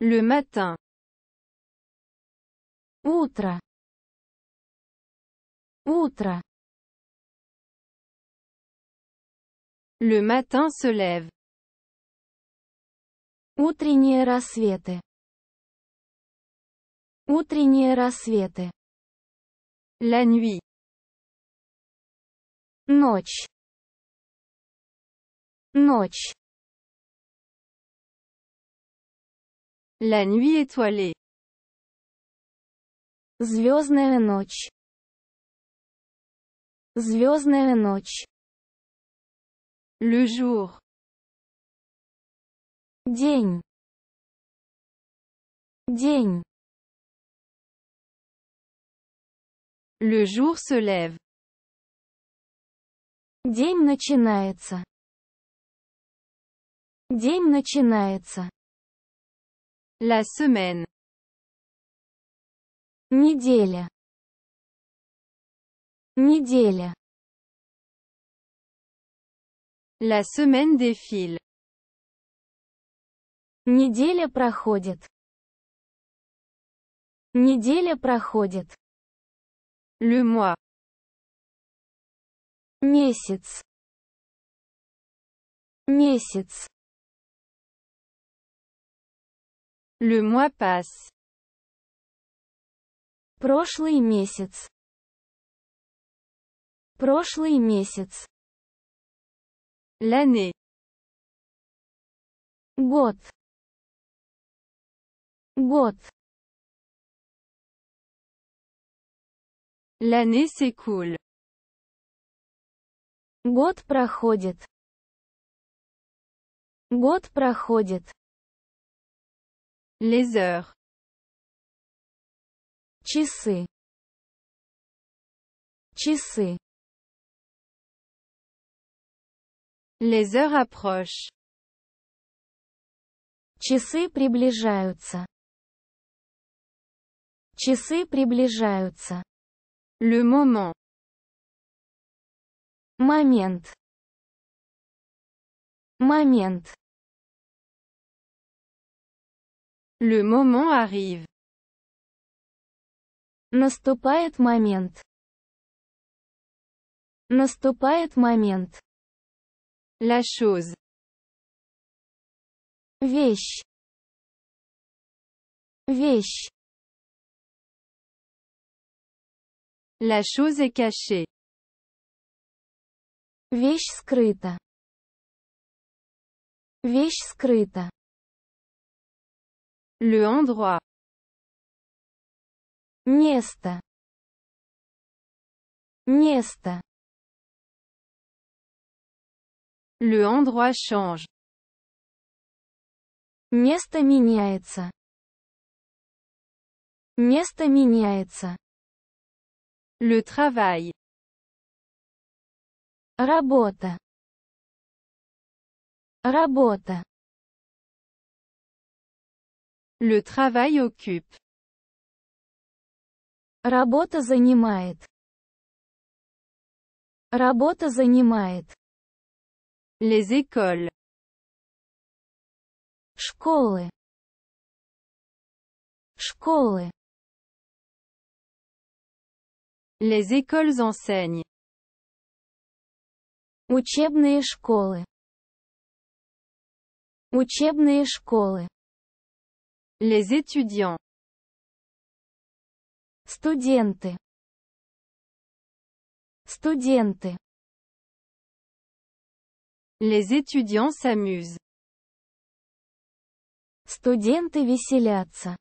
Le matin. outre outre Le matin se lève. Утренние рассветы. Утренние рассветы. La nuit. noche Ночь. La nuit étoilée. Звездная ночь. Звездная ночь. Le jour. День. День. Le jour se lève. День начинается. День начинается. La semaine. Неделя. Неделя. La semaine défile. Неделя проходит. Неделя проходит. Le mois. Месяц. Месяц. Le mois passe. Прошлый месяц. Прошлый месяц. L'année. Год. Год. L'année s'écoule. Год проходит. Год проходит. Les heures. Часы. Часы. Les heures approchent. Часы приближаются. Часы приближаются. Le moment. Момент. Момент. Le moment arrive. Наступает момент. Наступает момент. La chose. Вещь. Вещь. La chose est cachée. Вещь скрыта. Вещь скрыта. Le endroit. Место. Место. Le endroit change. Место меняется. Место меняется. Le travail. Работа. Работа. Le travail occupe. Работа занимает. Работа занимает. Les écoles. Школы. Школы. Les écoles enseignent. Учебные школы. Учебные школы. Les étudiants. Студенты. Студенты. Les étudiants s'amusent. Студенты веселятся.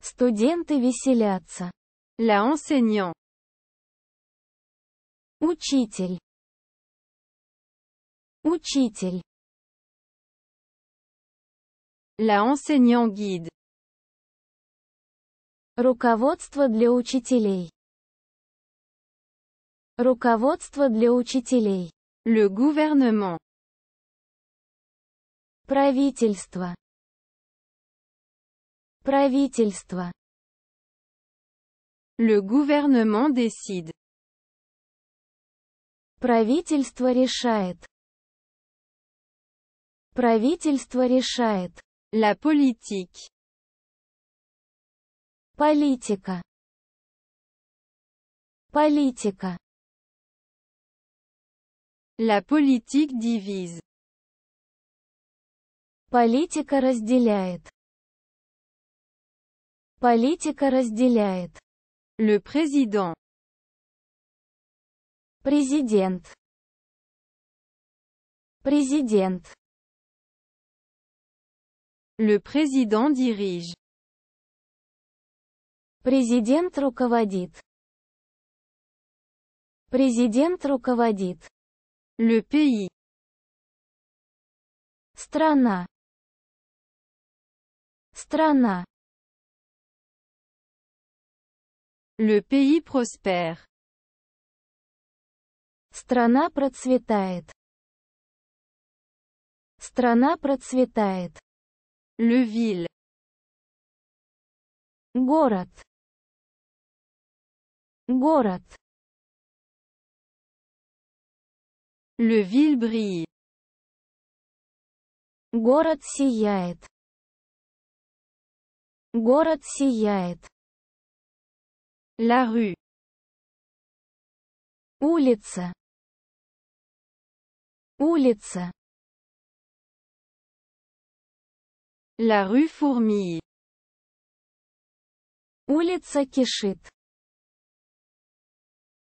Студенты веселятся. La enseignant. Учитель. Учитель. La enseignant-guide. Руководство для учителей. Руководство для учителей. Le gouvernement. Правительство. Правительство. Le gouvernement décide. Правительство решает. Правительство решает. La politique. Политика. Политика. La politique divise. Политика разделяет. Политика разделяет. Le président. Президент. Президент. Le président dirige. Президент руководит. Президент руководит. Le pays. Страна. Страна. Le pays prospère. Страна процветает. Страна процветает. Лювиль. Город. Город. Лювиль брille. Город сияет. Город сияет. Лару. Улица. Улица. La rue fourmille. Улица кишит.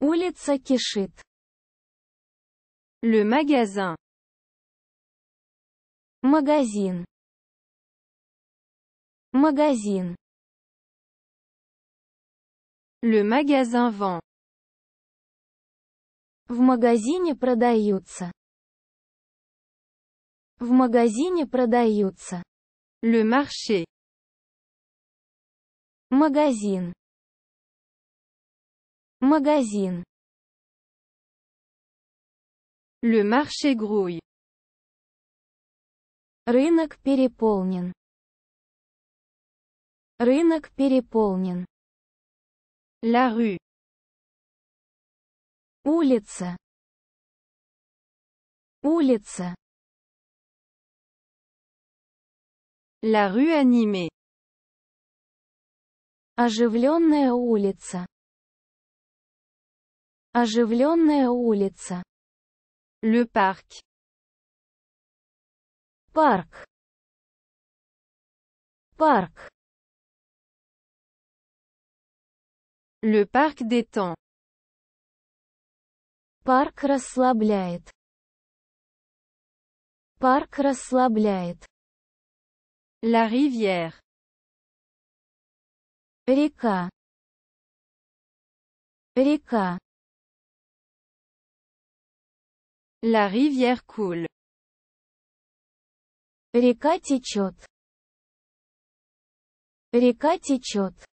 Улица кишит. Le magasin. Магазин. Магазин. Le magasin vend. В магазине продаются. В магазине продаются. Le marché. Магазин. Магазин. Le marché grouille. Рынок переполнен. Рынок переполнен. La rue. Улица. Улица. La rue animée. Оживленная улица. Оживленная улица. Le parc. Парк. Парк. Le parc détend. Парк расслабляет. Парк расслабляет. La rivière Rica Rica La rivière coule Rika Tichot Rika Tichot